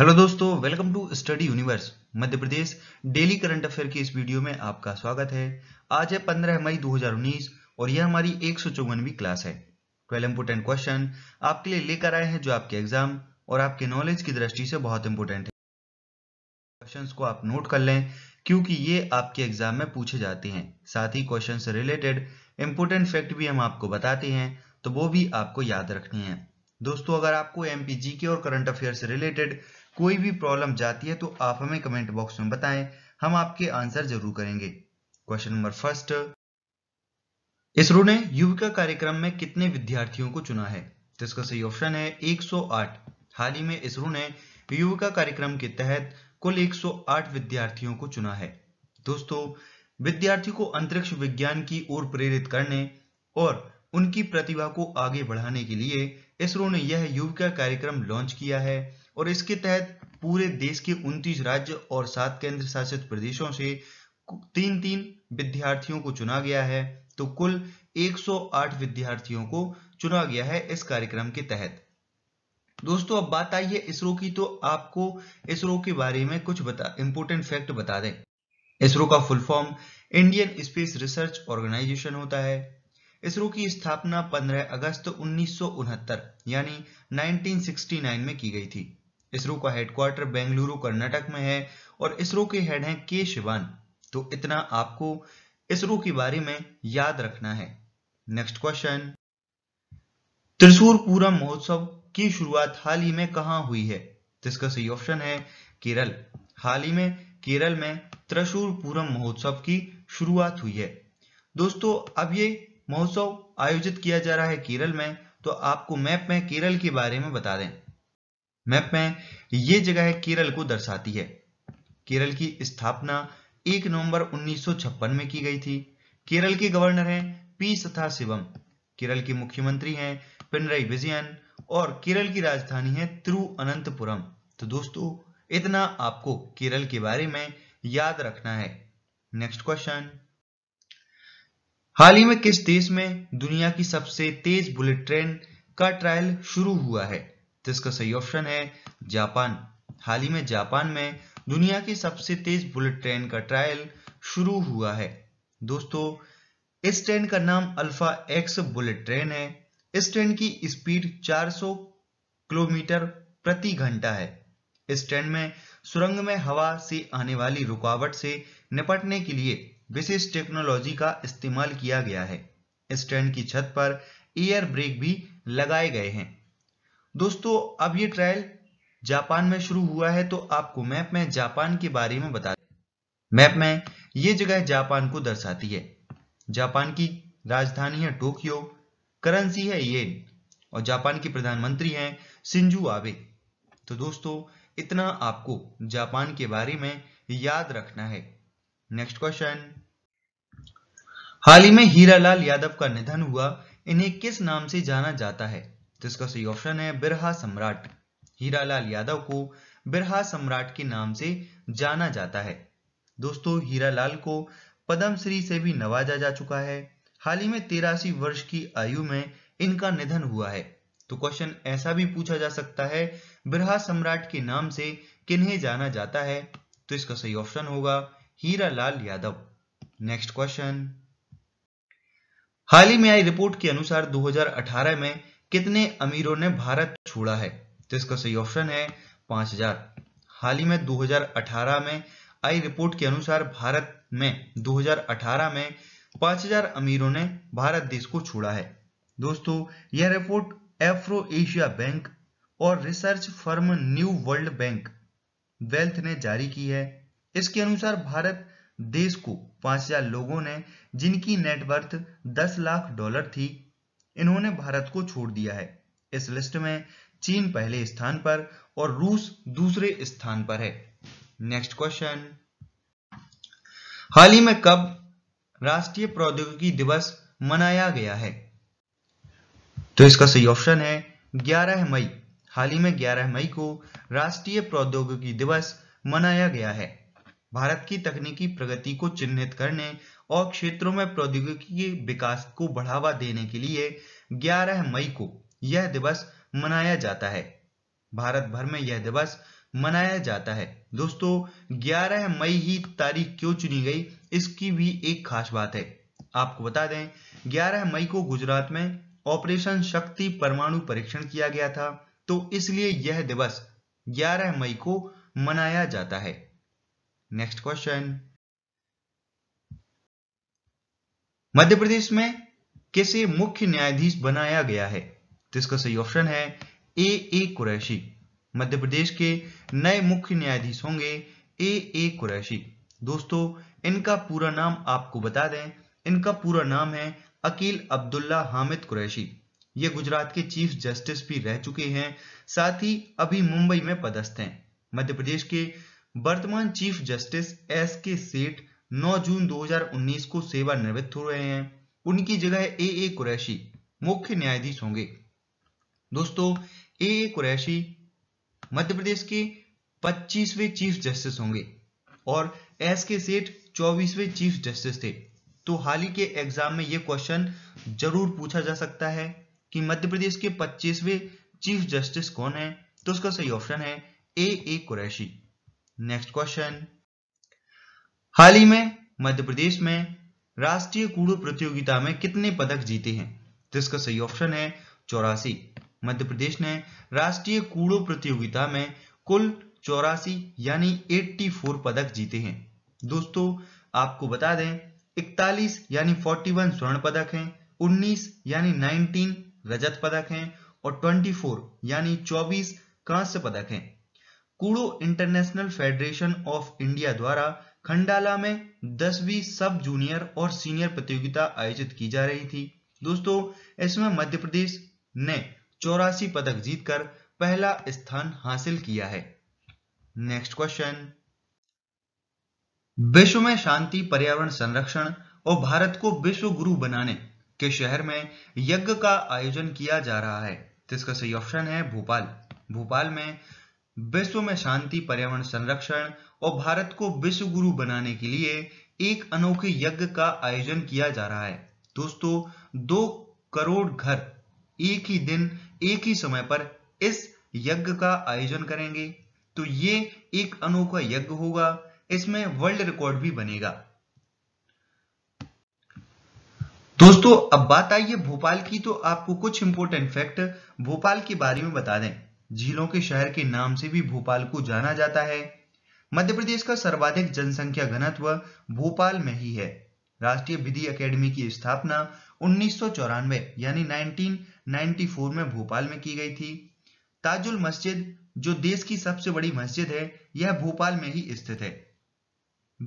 hello दोस्तों welcome to Study Universe Madhya Pradesh daily current affair की इस वीडियो में आपका स्वागत है आज है 15 मई 2019 और यह हमारी एक क्लास है ट्वेल्व इंपोर्टेंट क्वेश्चन आपके लिए लेकर आए हैं जो आपके एग्जाम और आपके नॉलेज की दृष्टि से बहुत इंपोर्टेंट है क्वेश्चन को आप नोट कर लें क्योंकि ये आपके एग्जाम में पूछे जाते हैं साथ ही क्वेश्चन से रिलेटेड इंपोर्टेंट फैक्ट भी हम आपको बताते हैं तो वो भी आपको याद रखनी है दोस्तों अगर आपको एमपीजी के और करंट अफेयर से रिलेटेड कोई भी प्रॉब्लम जाती है तो आप हमें कमेंट बॉक्स में बताएं हम आपके आंसर जरूर करेंगे क्वेश्चन नंबर फर्स्ट इसरो ने युविका कार्यक्रम में कितने विद्यार्थियों को चुना है तो इसका सही ऑप्शन है 108 हाल ही में इसरो ने युविका कार्यक्रम के तहत कुल 108 विद्यार्थियों को चुना है दोस्तों विद्यार्थियों को अंतरिक्ष विज्ञान की ओर प्रेरित करने और उनकी प्रतिभा को आगे बढ़ाने के लिए इसरो ने यह युविका कार्यक्रम लॉन्च किया है और इसके तहत पूरे देश के 29 राज्य और सात केंद्र शासित प्रदेशों से तीन तीन विद्यार्थियों को चुना गया है तो कुल 108 विद्यार्थियों को चुना गया है इस कार्यक्रम के तहत दोस्तों अब बात आई है इसरो की तो आपको इसरो के बारे में कुछ बता इंपोर्टेंट फैक्ट बता दें इसरो का full form Indian Space Research Organisation होता है इसरो की स्थापना 15 अगस्त उन्नीस यानी 1969 में की गई थी इसरो का हेडक्वार्टर बेंगलुरु कर्नाटक में है और इसरो के हेड हैं के शिवान तो इतना आपको इसरो के बारे में याद रखना है नेक्स्ट क्वेश्चन त्रिशूर पूरा महोत्सव की शुरुआत हाल ही में कहा हुई है जिसका सही ऑप्शन है केरल हाल ही में केरल में त्रिशूर पूरम महोत्सव की शुरुआत हुई है दोस्तों अब ये महोत्सव आयोजित किया जा रहा है केरल में तो आपको मैप में केरल के बारे में बता दें मैप में ये जगह केरल को दर्शाती है केरल की स्थापना 1 नवंबर 1956 में की गई थी केरल के गवर्नर हैं पी सथा शिवम केरल के मुख्यमंत्री हैं पिनराई विजयन और केरल की राजधानी है तिरुअनंतपुरम तो दोस्तों इतना आपको केरल के बारे में याद रखना है नेक्स्ट क्वेश्चन हाल ही में किस देश में दुनिया की सबसे तेज बुलेट ट्रेन का ट्रायल शुरू हुआ है तो इसका सही ऑप्शन है जापान हाल ही में जापान में दुनिया की सबसे तेज बुलेट ट्रेन का ट्रायल शुरू हुआ है दोस्तों इस ट्रेन का नाम अल्फा एक्स बुलेट ट्रेन है इस ट्रेन की स्पीड 400 किलोमीटर प्रति घंटा है इस ट्रेन में सुरंग में हवा से आने वाली रुकावट से निपटने के लिए विशेष टेक्नोलॉजी का इस्तेमाल किया गया है इस ट्रेन की छत पर एयर ब्रेक भी लगाए गए हैं दोस्तों अब ये ट्रायल जापान में शुरू हुआ है तो आपको मैप में जापान के बारे में बता मैप में ये जगह जापान को दर्शाती है जापान की राजधानी है टोक्यो करेंसी है येन और जापान के प्रधानमंत्री हैं सिंजू आबे तो दोस्तों इतना आपको जापान के बारे में याद रखना है नेक्स्ट क्वेश्चन हाल ही में हीरालाल यादव का निधन हुआ इन्हें किस नाम से जाना जाता है तो इसका सही ऑप्शन है बिरहा सम्राट हीरालाल यादव को बिरहा सम्राट के नाम से जाना जाता है दोस्तों हीरालाल को पद्मश्री से भी नवाजा जा चुका है हाल ही में तेरासी वर्ष की आयु में इनका निधन हुआ है तो क्वेश्चन ऐसा भी पूछा जा सकता है बिरहा सम्राट के नाम से किन्हें जाना जाता है तो इसका सही ऑप्शन होगा हीरालाल यादव नेक्स्ट क्वेश्चन हाल ही में आई रिपोर्ट के अनुसार 2018 में कितने अमीरों ने भारत छोड़ा है तो इसका सही ऑप्शन है 5000 हाल ही में 2018 में आई रिपोर्ट के अनुसार भारत में 2018 में 5000 अमीरों ने भारत देश को छोड़ा है दोस्तों यह रिपोर्ट एफ्रो एशिया बैंक और research firm New World Bank Wealth ने जारी की है इसके अनुसार भारत देश को 5000 लोगों ने जिनकी नेटवर्थ 10 लाख डॉलर थी इन्होंने भारत को छोड़ दिया है इस लिस्ट में चीन पहले स्थान पर और रूस दूसरे स्थान पर है नेक्स्ट क्वेश्चन हाल ही में कब राष्ट्रीय प्रौद्योगिकी दिवस मनाया गया है तो इसका सही ऑप्शन है 11 मई हाल ही में 11 मई को राष्ट्रीय प्रौद्योगिकी दिवस मनाया गया है भारत की तकनीकी प्रगति को चिन्हित करने और क्षेत्रों में प्रौद्योगिकी के विकास को बढ़ावा देने के लिए 11 मई को यह दिवस मनाया जाता है भारत भर में यह दिवस मनाया जाता है दोस्तों 11 मई ही तारीख क्यों चुनी गई इसकी भी एक खास बात है आपको बता दें 11 मई को गुजरात में ऑपरेशन शक्ति परमाणु परीक्षण किया गया था तो इसलिए यह दिवस 11 मई को मनाया जाता है नेक्स्ट क्वेश्चन मध्य प्रदेश में किसे मुख्य न्यायाधीश बनाया गया है तो इसका सही ऑप्शन है ए ए कुरैशी मध्य प्रदेश के नए मुख्य न्यायाधीश होंगे ए ए कुरैशी दोस्तों इनका पूरा नाम आपको बता दें इनका पूरा नाम है अकील अब्दुल्ला हामिद कुरैशी ये गुजरात के चीफ जस्टिस भी रह चुके हैं साथ ही अभी मुंबई में पदस्थ हैं मध्य प्रदेश के वर्तमान चीफ जस्टिस एस के सेठ 9 जून 2019 को सेवानिवृत्त हो रहे हैं उनकी जगह ए ए कुरैशी मुख्य न्यायाधीश होंगे दोस्तों ए ए कुरैशी मध्य प्रदेश के 25वें चीफ जस्टिस होंगे और एस के सेठ 24वें चीफ जस्टिस थे तो हाल ही के एग्जाम में यह क्वेश्चन जरूर पूछा जा सकता है कि मध्य प्रदेश के 25वें चीफ जस्टिस कौन है तो उसका सही ऑप्शन है A A Qureshi next question हाल ही में मध्य प्रदेश में राष्ट्रीय कूड़ो प्रतियोगिता में कितने पदक जीते हैं तो इसका सही ऑप्शन है चौरासी मध्य प्रदेश ने राष्ट्रीय कूड़ो प्रतियोगिता में कुल चौरासी यानी 84 पदक जीते हैं दोस्तों आपको बता दें 41 यानी 41 स्वर्ण पदक हैं 19 यानी 19 रजत पदक हैं और 24 यानी 24 कांस्य पदक हैं Kudo International Federation of India द्वारा खंडाला में दसवीं सब जूनियर और सीनियर प्रतियोगिता आयोजित की जा रही थी दोस्तों इसमें मध्य प्रदेश ने चौरासी पदक जीतकर पहला स्थान हासिल किया है नेक्स्ट क्वेश्चन विश्व में शांति पर्यावरण संरक्षण और भारत को विश्व गुरु बनाने के शहर में यज्ञ का आयोजन किया जा रहा है जिसका इसका सही ऑप्शन है भोपाल भोपाल में विश्व में शांति पर्यावरण संरक्षण और भारत को विश्व गुरु बनाने के लिए एक अनोखे यज्ञ का आयोजन किया जा रहा है दोस्तों दो करोड़ घर एक ही दिन एक ही समय पर इस यज्ञ का आयोजन करेंगे तो ये एक अनोखा यज्ञ होगा इसमें वर्ल्ड रिकॉर्ड भी बनेगा दोस्तों अब बात आई है भोपाल की तो आपको कुछ इंपोर्टेंट फैक्ट भोपाल के बारे में बता दें झीलों के शहर के नाम से भी भोपाल को जाना जाता है मध्य प्रदेश का सर्वाधिक जनसंख्या घनत्व भोपाल में ही है राष्ट्रीय विधि एकेडमी की स्थापना उन्नीस यानी 1994 में भोपाल में की गई थी ताजुल मस्जिद जो देश की सबसे बड़ी मस्जिद है यह भोपाल में ही स्थित है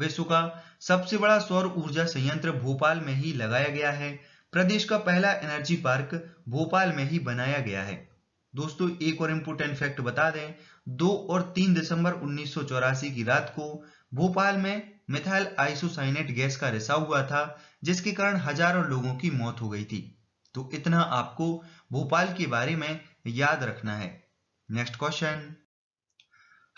विश्व का सबसे बड़ा सौर ऊर्जा संयंत्र भोपाल में ही लगाया गया है प्रदेश का पहला एनर्जी पार्क भोपाल में ही बनाया गया है दोस्तों एक और इम्पोर्टेंट फैक्ट बता दें दो और तीन दिसंबर उन्नीस की रात को भोपाल में मिथाइल आइसोसाइनेट गैस का रिसाव हुआ था जिसके कारण हजारों लोगों की मौत हो गई थी तो इतना आपको भोपाल के बारे में याद रखना है नेक्स्ट क्वेश्चन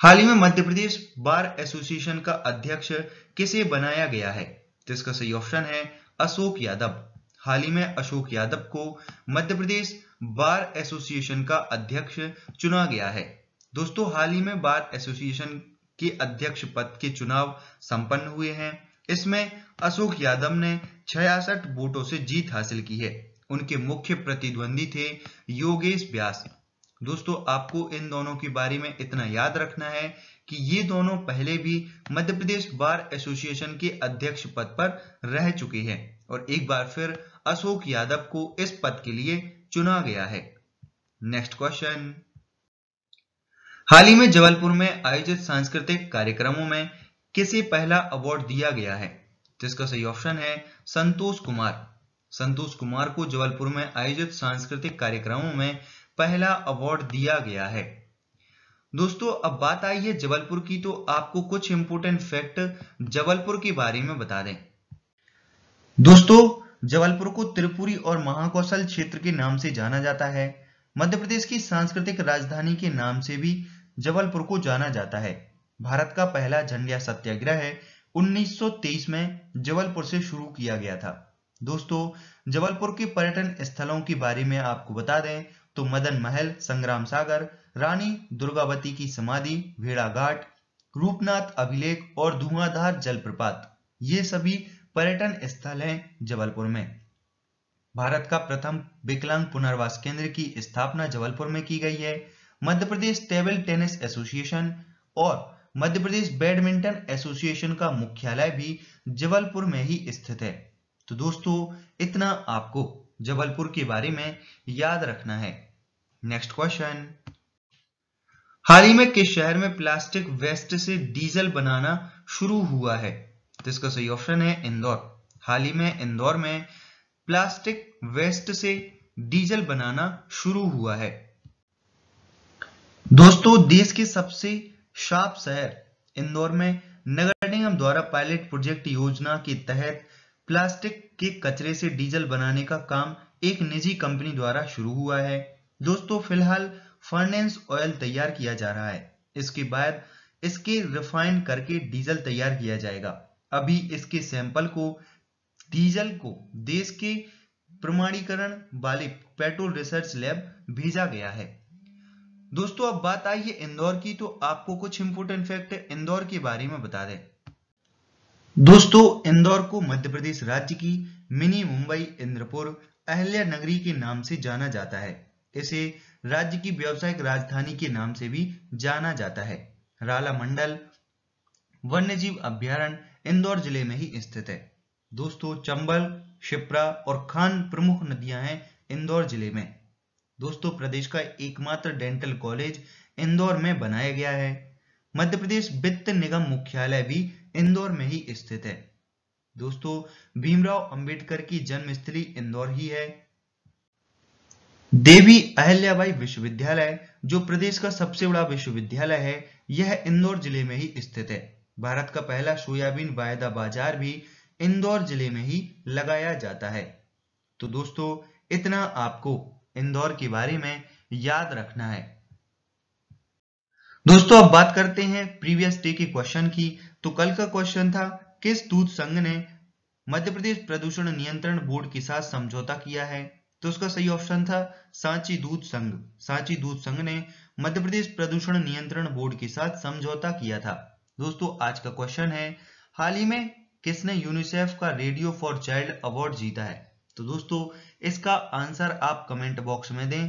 हाल ही में मध्य प्रदेश बार एसोसिएशन का अध्यक्ष किसे बनाया गया है जिसका तो सही ऑप्शन है अशोक यादव हाल ही में अशोक यादव को मध्य प्रदेश बार एसोसिएशन का अध्यक्ष चुना गया है दोस्तों हाल ही में बार एसोसिएशन के अध्यक्ष पद के चुनाव संपन्न हुए हैं इसमें अशोक यादव ने छियासठ वोटों से जीत हासिल की है उनके मुख्य प्रतिद्वंदी थे योगेश व्यास दोस्तों आपको इन दोनों के बारे में इतना याद रखना है कि ये दोनों पहले भी मध्य प्रदेश बार एसोसिएशन के अध्यक्ष पद पर रह चुके हैं और एक बार फिर अशोक यादव को इस पद के लिए चुना गया है नेक्स्ट क्वेश्चन हाल ही में जबलपुर में आयोजित सांस्कृतिक कार्यक्रमों में किसे पहला अवार्ड दिया गया है जिसका सही ऑप्शन है संतोष कुमार संतोष कुमार को जबलपुर में आयोजित सांस्कृतिक कार्यक्रमों में पहला अवार्ड दिया गया है दोस्तों अब बात आई है जबलपुर की तो आपको कुछ इंपोर्टेंट फैक्ट जबलपुर के बारे में बता दें दोस्तों जबलपुर को त्रिपुरी और महाकौशल क्षेत्र के नाम से जाना जाता है मध्य प्रदेश की सांस्कृतिक राजधानी के नाम से भी जबलपुर को जाना जाता है भारत का पहला झंडिया सत्याग्रह 1923 में जबलपुर से शुरू किया गया था दोस्तों जबलपुर के पर्यटन स्थलों के बारे में आपको बता दें तो मदन महल संग्राम सागर रानी दुर्गावती की समाधि भेड़ाघाट रूपनाथ अभिलेख और धुआंधार जलप्रपात ये सभी पर्यटन स्थल है जबलपुर में भारत का प्रथम विकलांग पुनर्वास केंद्र की स्थापना जबलपुर में की गई है Madhya Pradesh Table Tennis Association और मध्य प्रदेश बैडमिंटन एसोसिएशन का मुख्यालय भी जबलपुर में ही स्थित है तो दोस्तों इतना आपको जबलपुर के बारे में याद रखना है नेक्स्ट क्वेश्चन हाल ही में किस शहर में प्लास्टिक वेस्ट से डीजल बनाना शुरू हुआ है तो इसका सही ऑप्शन है इंदौर हाल ही में इंदौर में प्लास्टिक वेस्ट से डीजल बनाना शुरू हुआ है दोस्तों देश के सबसे शार्प शहर इंदौर में नगर निगम द्वारा पायलट प्रोजेक्ट योजना के तहत प्लास्टिक के कचरे से डीजल बनाने का काम एक निजी कंपनी द्वारा शुरू हुआ है दोस्तों फिलहाल फर्नेंस ऑयल तैयार किया जा रहा है इसके बाद इसके रिफाइन करके डीजल तैयार किया जाएगा अभी इसके सैंपल को डीजल को देश के प्रमाणीकरण वाले पेट्रोल रिसर्च लैब भेजा गया है दोस्तों अब बात आई है इंदौर की तो आपको कुछ इंपोर्टेंट फैक्ट इंदौर के बारे में बता दें दोस्तों इंदौर को मध्य प्रदेश राज्य की मिनी मुंबई इंद्रपुर अहल्या नगरी के नाम से जाना जाता है इसे राज्य की व्यावसायिक राजधानी के नाम से भी जाना जाता है राला मंडल वन्यजीव अभ्यारण्य इंदौर जिले में ही स्थित है दोस्तों चंबल शिप्रा और खान प्रमुख नदियां हैं इंदौर जिले में दोस्तों प्रदेश का एकमात्र डेंटल कॉलेज इंदौर में बनाया गया है मध्य प्रदेश वित्त निगम मुख्यालय भी इंदौर में ही स्थित है दोस्तों भीमराव अंबेडकर की जन्मस्थली इंदौर ही है देवी अहल्याबाई विश्वविद्यालय जो प्रदेश का सबसे बड़ा विश्वविद्यालय है यह इंदौर जिले में ही स्थित है भारत का पहला सोयाबीन वायदा बाजार भी इंदौर जिले में ही लगाया जाता है तो दोस्तों इतना आपको इंदौर के बारे में याद रखना है दोस्तों अब बात करते हैं प्रीवियस डे के क्वेश्चन की तो कल का क्वेश्चन था किस दूध संघ ने मध्य प्रदेश प्रदूषण नियंत्रण बोर्ड के साथ समझौता किया है तो उसका सही ऑप्शन था सांची दूध संघ सांची दूध संघ ने मध्य प्रदेश प्रदूषण नियंत्रण बोर्ड के साथ समझौता किया था दोस्तों आज का क्वेश्चन है हाल ही में किसने यूनिसेफ का रेडियो फॉर चाइल्ड अवार्ड जीता है तो दोस्तों इसका आंसर आप कमेंट बॉक्स में दें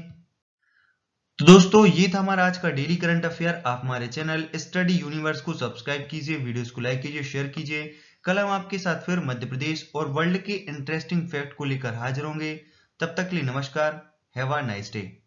तो दोस्तों ये था हमारा आज का डेली करंट अफेयर आप हमारे चैनल स्टडी यूनिवर्स को सब्सक्राइब कीजिए वीडियोस को लाइक कीजिए शेयर कीजिए कल हम आपके साथ फिर मध्य प्रदेश और वर्ल्ड के इंटरेस्टिंग फैक्ट को लेकर हाजिर होंगे तब तक के लिए नमस्कार हैव अ नाइस डे